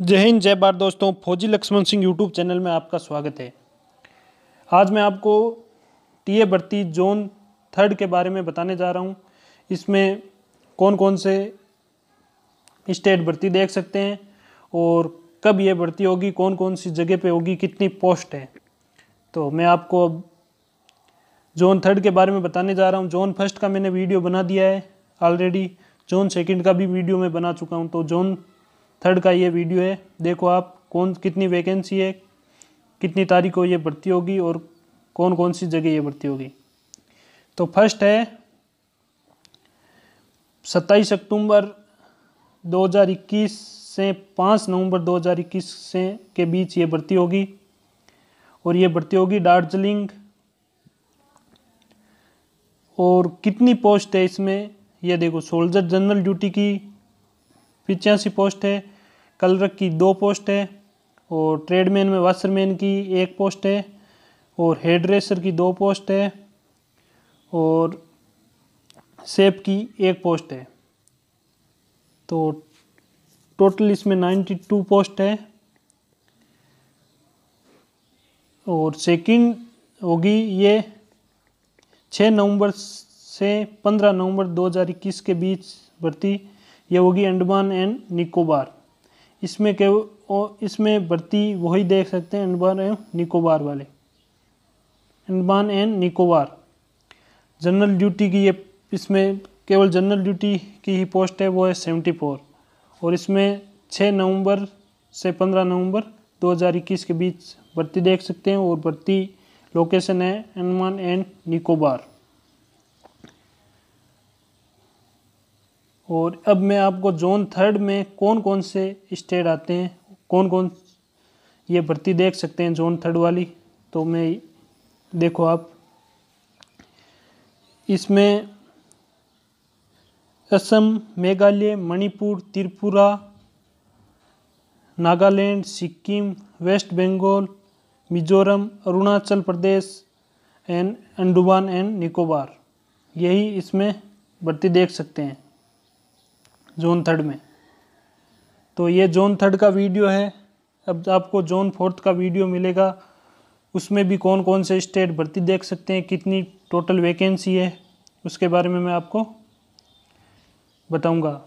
जय हिंद जय भारत दोस्तों फौजी लक्ष्मण सिंह यूट्यूब चैनल में आपका स्वागत है आज मैं आपको ए भर्ती जोन थर्ड के बारे में बताने जा रहा हूँ इसमें कौन कौन से स्टेट भर्ती देख सकते हैं और कब ये भर्ती होगी कौन कौन सी जगह पे होगी कितनी पोस्ट है तो मैं आपको अब जोन थर्ड के बारे में बताने जा रहा हूँ जोन फर्स्ट का मैंने वीडियो बना दिया है ऑलरेडी जोन सेकेंड का भी वीडियो मैं बना चुका हूँ तो जोन थर्ड का ये वीडियो है देखो आप कौन कितनी वैकेंसी है कितनी तारीख को ये भर्ती होगी और कौन कौन सी जगह ये भर्ती होगी तो फर्स्ट है सत्ताईस अक्टूबर 2021 से 5 नवंबर 2021 से के बीच ये भर्ती होगी और ये भर्ती होगी दार्जिलिंग और कितनी पोस्ट है इसमें ये देखो सोल्जर जनरल ड्यूटी की पिचासी पोस्ट है कलरक की दो पोस्ट है और ट्रेडमैन में वाशरमैन की एक पोस्ट है और हेड रेसर की दो पोस्ट है और सेप की एक पोस्ट है तो टोटल इसमें नाइन्टी टू पोस्ट है और सेकंड होगी ये 6 नवंबर से 15 नवंबर 2021 के बीच भर्ती ये होगी अंडमान एंड निकोबार इसमें के और इसमें भर्ती वही देख सकते हैं अंडमान एंड निकोबार वाले Andaman and Nicobar general duty की ये इसमें केवल जनरल ड्यूटी की ही पोस्ट है वो है सेवेंटी फोर और इसमें छः नवंबर से पंद्रह नवंबर इक्कीस के बीच भर्ती देख सकते हैं और भर्ती लोकेशन है अंडमान एंड निकोबार और अब मैं आपको जोन थर्ड में कौन कौन से स्टेट आते हैं कौन कौन ये भर्ती देख सकते हैं जोन थर्ड वाली तो मैं देखो आप इसमें Assam Meghalaya Manipur Tripura Nagaland Sikkim West Bengal Mizoram Arunachal Pradesh and Andaman and Nicobar यही इसमें भर्ती देख सकते हैं जोन थर्ड में तो ये जोन थर्ड का वीडियो है अब आपको जोन फोर्थ का वीडियो मिलेगा उसमें भी कौन कौन से स्टेट भर्ती देख सकते हैं कितनी टोटल वैकेंसी है उसके बारे में मैं आपको बताऊंगा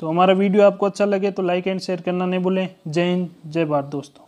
तो हमारा वीडियो आपको अच्छा लगे तो लाइक एंड शेयर करना नहीं भूलें जय हिंद जय भारत दोस्तों